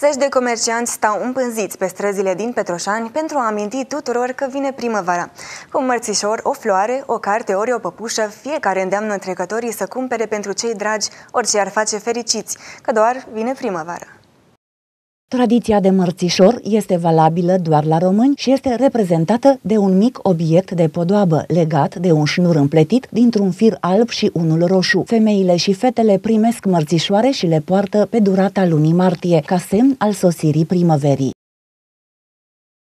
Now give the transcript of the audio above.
Zeci de comercianți stau împânziți pe străzile din Petroșani pentru a aminti tuturor că vine primăvara. Cu un mărțișor, o floare, o carte, ori o păpușă, fiecare îndeamnă trecătorii să cumpere pentru cei dragi orice ar face fericiți, că doar vine primăvara. Tradiția de mărțișor este valabilă doar la români și este reprezentată de un mic obiect de podoabă legat de un șnur împletit dintr-un fir alb și unul roșu. Femeile și fetele primesc mărțișoare și le poartă pe durata lunii martie, ca semn al sosirii primăverii.